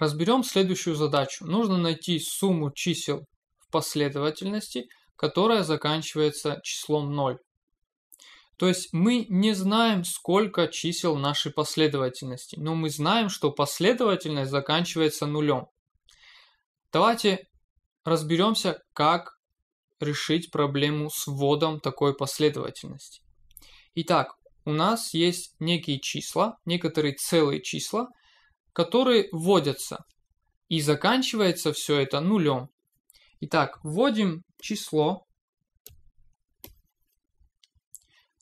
Разберем следующую задачу. Нужно найти сумму чисел в последовательности, которая заканчивается числом 0. То есть мы не знаем, сколько чисел нашей последовательности, но мы знаем, что последовательность заканчивается нулем. Давайте разберемся, как решить проблему с вводом такой последовательности. Итак, у нас есть некие числа, некоторые целые числа, которые вводятся. И заканчивается все это нулем. Итак, вводим число.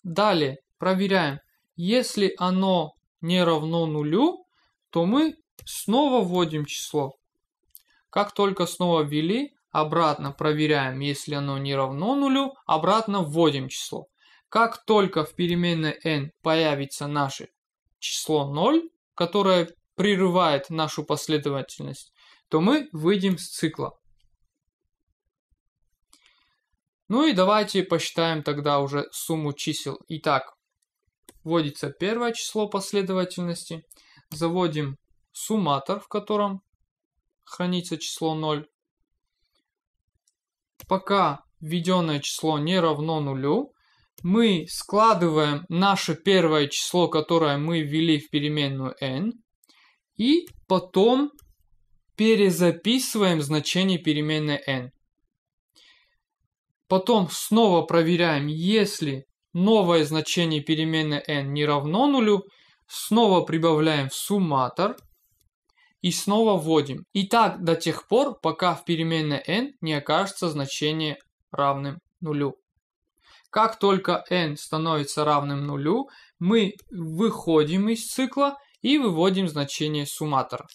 Далее проверяем. Если оно не равно нулю, то мы снова вводим число. Как только снова ввели, обратно проверяем, если оно не равно нулю, обратно вводим число. Как только в переменной n появится наше число 0, которое прерывает нашу последовательность, то мы выйдем с цикла. Ну и давайте посчитаем тогда уже сумму чисел. Итак, вводится первое число последовательности, заводим сумматор, в котором хранится число 0. Пока введенное число не равно нулю, мы складываем наше первое число, которое мы ввели в переменную n, и потом перезаписываем значение переменной n. Потом снова проверяем, если новое значение переменной n не равно нулю, снова прибавляем в сумматор и снова вводим. И так до тех пор, пока в переменной n не окажется значение равным нулю. Как только n становится равным нулю, мы выходим из цикла и выводим значение сумматора.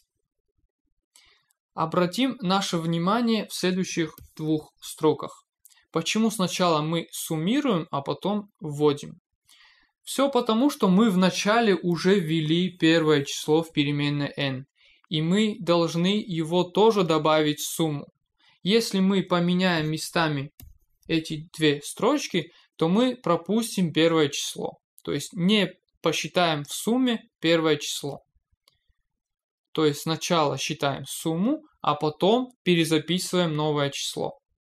Обратим наше внимание в следующих двух строках. Почему сначала мы суммируем, а потом вводим? Все потому, что мы вначале уже ввели первое число в переменной n, и мы должны его тоже добавить в сумму. Если мы поменяем местами эти две строчки, то мы пропустим первое число. То есть не посчитаем в сумме первое число. То есть сначала считаем сумму, а потом перезаписываем новое число.